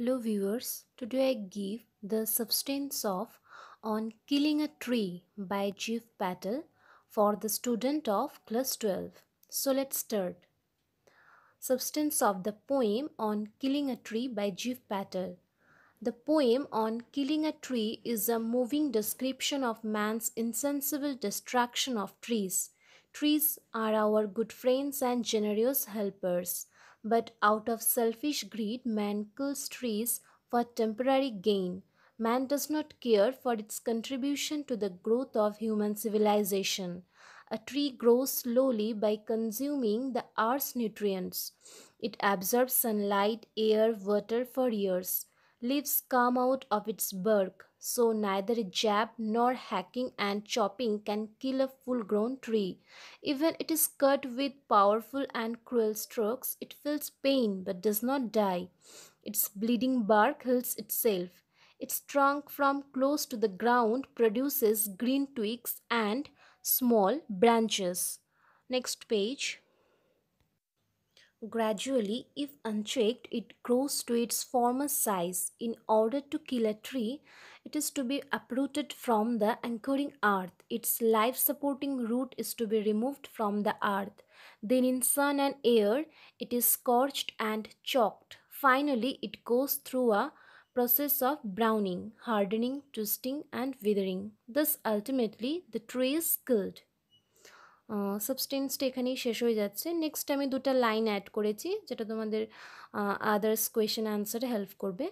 Hello viewers, today I give the substance of On Killing a Tree by Jeff Patel for the student of class 12. So let's start. Substance of the poem On Killing a Tree by Jeff Patel. The poem On Killing a Tree is a moving description of man's insensible destruction of trees. Trees are our good friends and generous helpers. But out of selfish greed, man kills trees for temporary gain. Man does not care for its contribution to the growth of human civilization. A tree grows slowly by consuming the earth's nutrients. It absorbs sunlight, air, water for years. Leaves come out of its bark so neither jab nor hacking and chopping can kill a full-grown tree. Even it is cut with powerful and cruel strokes, it feels pain but does not die. Its bleeding bark heals itself. Its trunk from close to the ground produces green twigs and small branches. Next page. Gradually, if unchecked, it grows to its former size. In order to kill a tree, it is to be uprooted from the anchoring earth. Its life supporting root is to be removed from the earth. Then, in sun and air, it is scorched and choked. Finally, it goes through a process of browning, hardening, twisting, and withering. Thus, ultimately, the tree is killed. সাবস্টেন্সটা এখানেই শেষ হয়ে যাচ্ছে next আমি দুটা line add করেছি যেটা তোমাদের others question অ্যান্সারে হেল্প করবে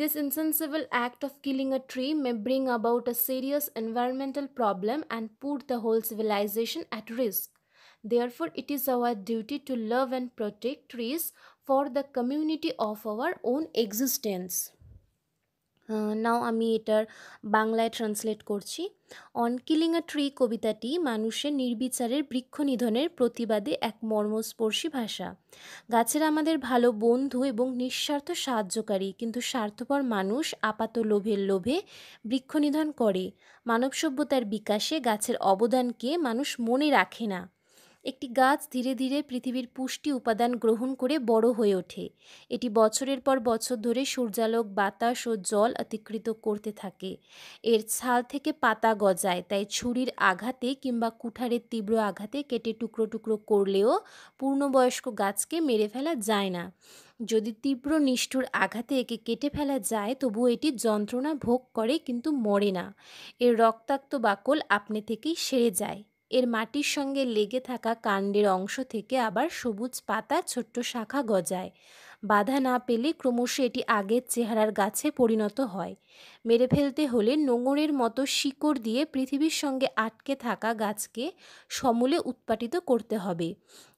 this insensible act of killing a tree may bring about a serious environmental problem and put the whole civilisation at risk Therefore, it is our duty to love and protect trees for the community of our own existence. Now আমি এটার বাংলায় translate করছি on killing a tree কবিতাটি মানুষের নির্বিচারের বৃক্ষ নিধনের প্রতিবাদে এক মর্মস্পর্শী ভাষা গাছের আমাদের ভালো বন্ধু এবং নিঃস্বার্থ সাহায্যকারী কিন্তু স্বার্থপর মানুষ আপাত লোভের লোভে বৃক্ষ নিধন করে মানব সভ্যতার বিকাশে গাছের অবদানকে মানুষ মনে রাখে না একটি গাছ ধীরে ধীরে পৃথিবীর পুষ্টি উপাদান গ্রহণ করে বড় হয়ে ওঠে এটি বছরের পর বছর ধরে সূর্যালোক বাতাস ও জল অতিকৃত করতে থাকে এর ছাল থেকে পাতা গজায় তাই ছুরির আঘাতে কিংবা কুঠারের তীব্র আঘাতে কেটে টুকরো টুকরো করলেও পূর্ণবয়স্ক গাছকে মেরে ফেলা যায় না যদি তীব্র নিষ্ঠুর আঘাতে একে কেটে ফেলা যায় তবু এটি যন্ত্রণা ভোগ করে কিন্তু মরে না এর রক্তাক্ত বাকল আপনি থেকেই সেরে যায় এর মাটির সঙ্গে লেগে থাকা কাণ্ডের অংশ থেকে আবার সবুজ পাতা ছোট্ট শাখা গজায় বাধা না পেলে ক্রমশ এটি আগের চেহারার গাছে পরিণত হয় মেরে ফেলতে হলে নোঙরের মতো শিকড় দিয়ে পৃথিবীর সঙ্গে আটকে থাকা গাছকে সমূলে উৎপাটিত করতে হবে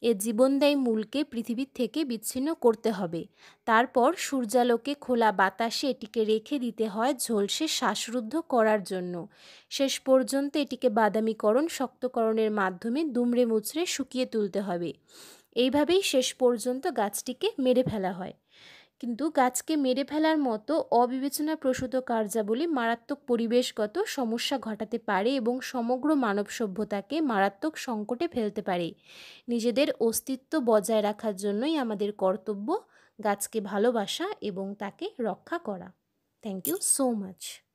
এ জীবনদায়ী মূলকে পৃথিবীর থেকে বিচ্ছিন্ন করতে হবে তারপর সূর্যালোকে খোলা বাতাসে এটিকে রেখে দিতে হয় ঝলসে শ্বাসরুদ্ধ করার জন্য শেষ পর্যন্ত এটিকে বাদামীকরণ শক্তকরণের মাধ্যমে দুমড়ে মুচড়ে শুকিয়ে তুলতে হবে এইভাবেই শেষ পর্যন্ত গাছটিকে মেরে ফেলা হয় কিন্তু গাছকে মেরে ফেলার মতো অবিবেচনা প্রসূত কার্যাবলী মারাত্মক পরিবেশগত সমস্যা ঘটাতে পারে এবং সমগ্র মানব সভ্যতাকে মারাত্মক সংকটে ফেলতে পারে নিজেদের অস্তিত্ব বজায় রাখার জন্যই আমাদের কর্তব্য গাছকে ভালোবাসা এবং তাকে রক্ষা করা থ্যাংক ইউ সো মাচ